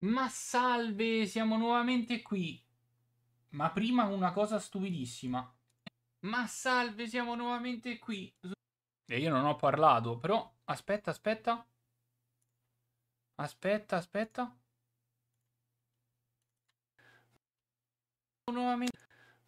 Ma salve, siamo nuovamente qui. Ma prima una cosa stupidissima. Ma salve, siamo nuovamente qui. E io non ho parlato, però aspetta, aspetta. Aspetta, aspetta. Nuovamente...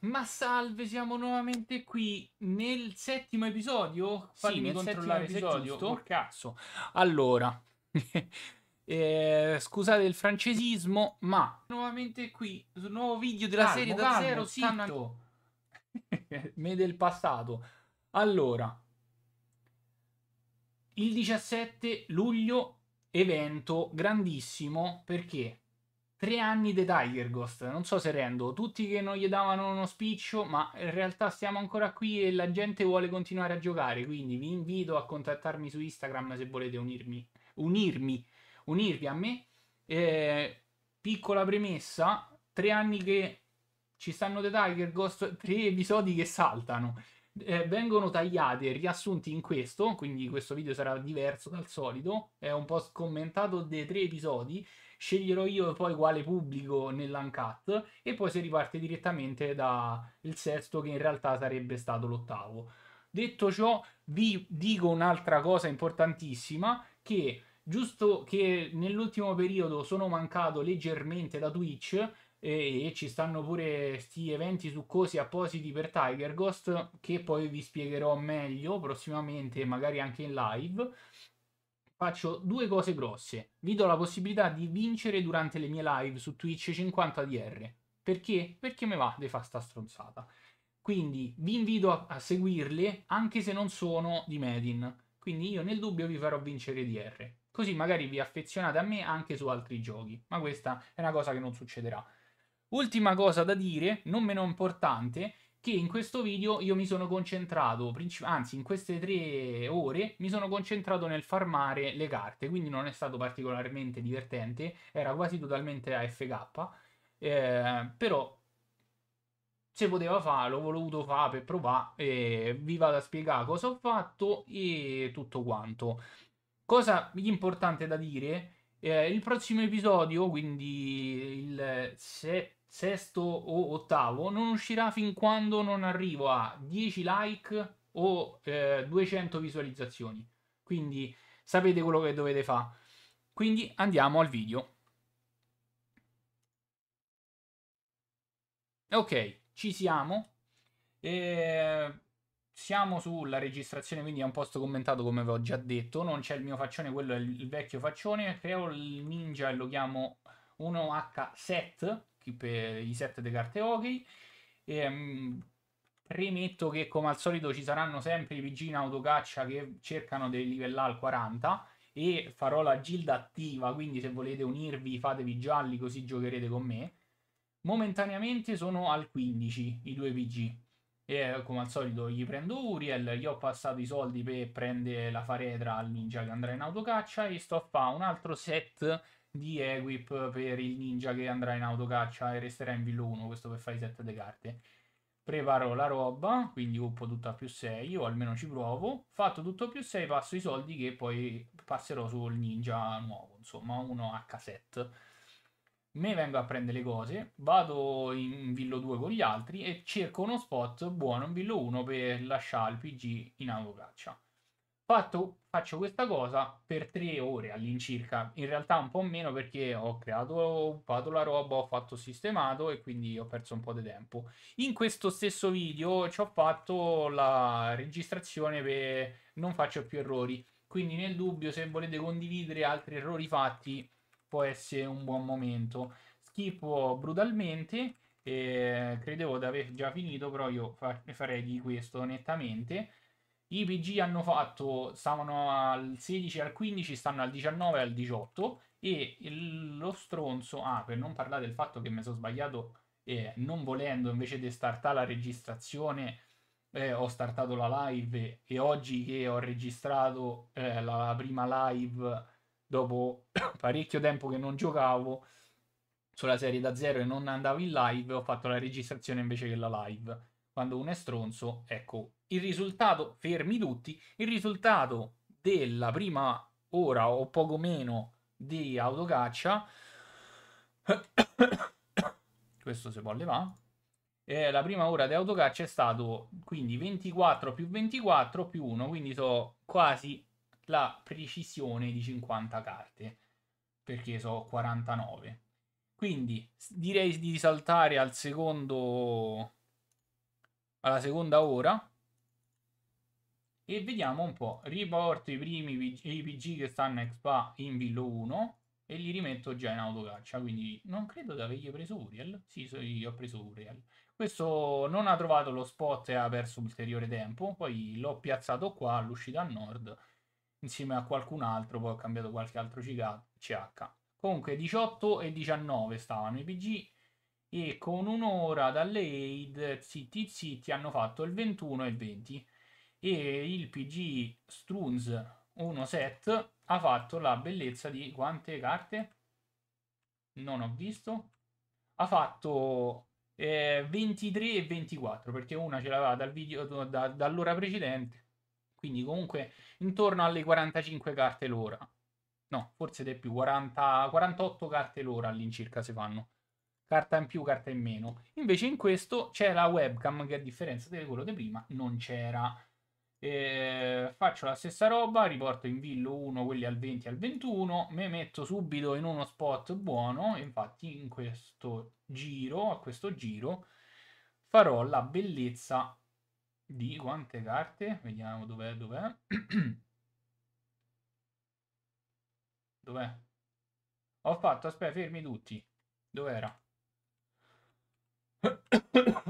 Ma salve, siamo nuovamente qui nel settimo episodio. Sì, Fammi nel controllare settimo episodio. Se cazzo. Allora. Eh, scusate il francesismo, ma nuovamente qui sul nuovo video della calmo, serie da calmo, zero stanno... me del passato. Allora, il 17 luglio evento grandissimo perché tre anni di Tiger Ghost. Non so se rendo tutti che non gli davano uno spiccio, ma in realtà stiamo ancora qui e la gente vuole continuare a giocare. Quindi vi invito a contattarmi su Instagram se volete unirmi, unirmi unirvi a me. Eh, piccola premessa, tre anni che ci stanno The Tiger Ghost, tre episodi che saltano. Eh, vengono tagliati e riassunti in questo, quindi questo video sarà diverso dal solito, è un po' scommentato dei tre episodi, sceglierò io poi quale pubblico nell'uncut e poi si riparte direttamente dal sesto che in realtà sarebbe stato l'ottavo. Detto ciò, vi dico un'altra cosa importantissima che Giusto che nell'ultimo periodo sono mancato leggermente da Twitch e, e ci stanno pure sti eventi succosi appositi per Tiger Ghost che poi vi spiegherò meglio prossimamente, magari anche in live faccio due cose grosse. Vi do la possibilità di vincere durante le mie live su Twitch 50 DR. Perché? Perché me va di fa sta stronzata. Quindi vi invito a, a, seguirle anche se non sono di Medin. Quindi io nel dubbio vi farò vincere DR. Così magari vi affezionate a me anche su altri giochi, ma questa è una cosa che non succederà. Ultima cosa da dire, non meno importante, che in questo video io mi sono concentrato, anzi in queste tre ore mi sono concentrato nel farmare le carte, quindi non è stato particolarmente divertente, era quasi totalmente AFK, eh, però se poteva farlo, l'ho voluto fare per provare, eh, vi vado a spiegare cosa ho fatto e tutto quanto. Cosa importante da dire, eh, il prossimo episodio, quindi il se- sesto o ottavo, non uscirà fin quando non arrivo a 10 like o eh, 200 visualizzazioni. Quindi sapete quello che dovete fare. Quindi andiamo al video. Ok, ci siamo. Eh, siamo sulla registrazione, quindi è un posto commentato come vi ho già detto. Non c'è il mio faccione, quello è il vecchio faccione. Creo il ninja e lo chiamo 1H7 per i set di carte hockey. E, um, premetto che come al solito ci saranno sempre i PG in autocaccia che cercano di livellare al 40 e farò la gilda attiva, quindi se volete unirvi fatevi gialli così giocherete con me. Momentaneamente sono al 15 i due PG e come al solito gli prendo Uriel, gli ho passato i soldi per prendere la faredra al ninja che andrà in autocaccia e sto a fare un altro set di equip per il ninja che andrà in autocaccia e resterà in villo 1, questo per fare i set di carte. Preparo la roba, quindi uppo tutto a più 6, o almeno ci provo. Fatto tutto a più 6, passo i soldi che poi passerò sul ninja nuovo, insomma, uno h 7 me vengo a prendere le cose, vado in Villo 2 con gli altri e cerco uno spot buono in Villo 1 per lasciare il PG in autocaccia. Fatto, faccio questa cosa per tre ore all'incirca, in realtà un po' meno perché ho creato, ho la roba, ho fatto sistemato e quindi ho perso un po' di tempo. In questo stesso video ci ho fatto la registrazione per non faccio più errori, quindi nel dubbio se volete condividere altri errori fatti può essere un buon momento. Schifo brutalmente, eh, credevo di aver già finito, però io fa- farei di questo nettamente. I PG hanno fatto, stavano al 16 al 15, stanno al 19 al 18 e il, lo stronzo, ah per non parlare del fatto che mi sono sbagliato eh, non volendo invece di startare la registrazione eh, ho startato la live e oggi che ho registrato eh, la prima live dopo parecchio tempo che non giocavo sulla serie da zero e non andavo in live, ho fatto la registrazione invece che la live. Quando uno è stronzo, ecco, il risultato, fermi tutti, il risultato della prima ora o poco meno di autocaccia, questo se può levare, eh, la prima ora di autocaccia è stato quindi 24 più 24 più 1, quindi sono quasi la precisione di 50 carte, perché so 49. Quindi direi di saltare al secondo alla seconda ora e vediamo un po'. Riporto i primi IPG che stanno expa in Villo 1 e li rimetto già in autocaccia, quindi non credo di avergli preso Uriel. Sì, so, io ho preso Uriel. Questo non ha trovato lo spot e ha perso ulteriore tempo, poi l'ho piazzato qua all'uscita a nord insieme a qualcun altro, poi ho cambiato qualche altro CH. Comunque 18 e 19 stavano i PG e con un'ora dalle aid zitti zitti hanno fatto il 21 e il 20 e il PG Strunz 1 set ha fatto la bellezza di quante carte? Non ho visto. Ha fatto eh, 23 e 24 perché una ce l'aveva dal video, da, dall'ora precedente quindi comunque intorno alle 45 carte l'ora. No, forse di più, 40, 48 carte l'ora all'incirca si fanno. Carta in più, carta in meno. Invece in questo c'è la webcam che a differenza di quello di prima non c'era. Eh, faccio la stessa roba, riporto in villo 1 quelli al 20 e al 21, mi metto subito in uno spot buono, infatti in questo giro, a questo giro, farò la bellezza di quante carte? Vediamo dov'è, dov'è. dov'è? Ho fatto, aspetta, fermi tutti. Dov'era?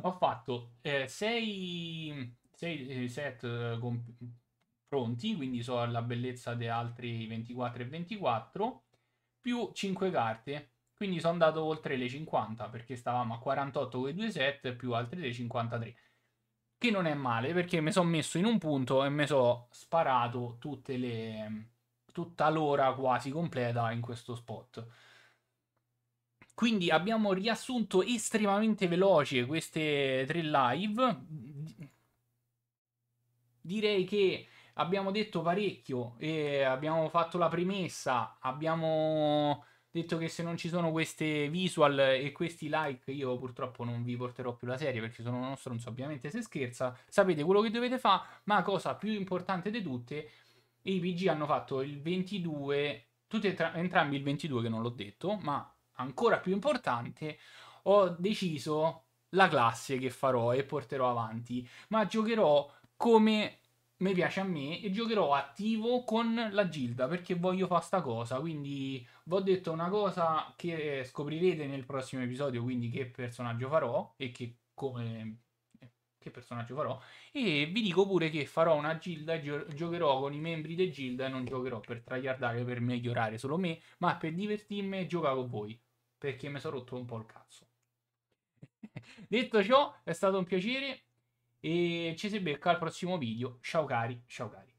Ho fatto 6 eh, eh, set eh, con, pronti, quindi so la bellezza di altri 24 e 24, più 5 carte. Quindi sono andato oltre le 50 perché stavamo a 48 con i due set più altri dei 53 che non è male perché mi sono messo in un punto e mi sono sparato tutte le... tutta l'ora quasi completa in questo spot. Quindi abbiamo riassunto estremamente veloci queste tre live. Direi che abbiamo detto parecchio, e abbiamo fatto la premessa, abbiamo detto che se non ci sono queste visual e questi like io purtroppo non vi porterò più la serie perché sono uno stronzo ovviamente se scherza sapete quello che dovete fare ma cosa più importante di tutte i PG hanno fatto il 22 tutti tra- entrambi il 22 che non l'ho detto ma ancora più importante ho deciso la classe che farò e porterò avanti ma giocherò come mi piace a me e giocherò attivo con la gilda perché voglio fare sta cosa. Quindi vi ho detto una cosa che scoprirete nel prossimo episodio, quindi che personaggio farò e che come che personaggio farò e vi dico pure che farò una gilda e gio- giocherò con i membri di gilda e non giocherò per tryhardare per migliorare solo me, ma per divertirmi e giocare con voi, perché mi sono rotto un po' il cazzo. Detto ciò, è stato un piacere e ci si becca al prossimo video. Ciao cari, ciao cari.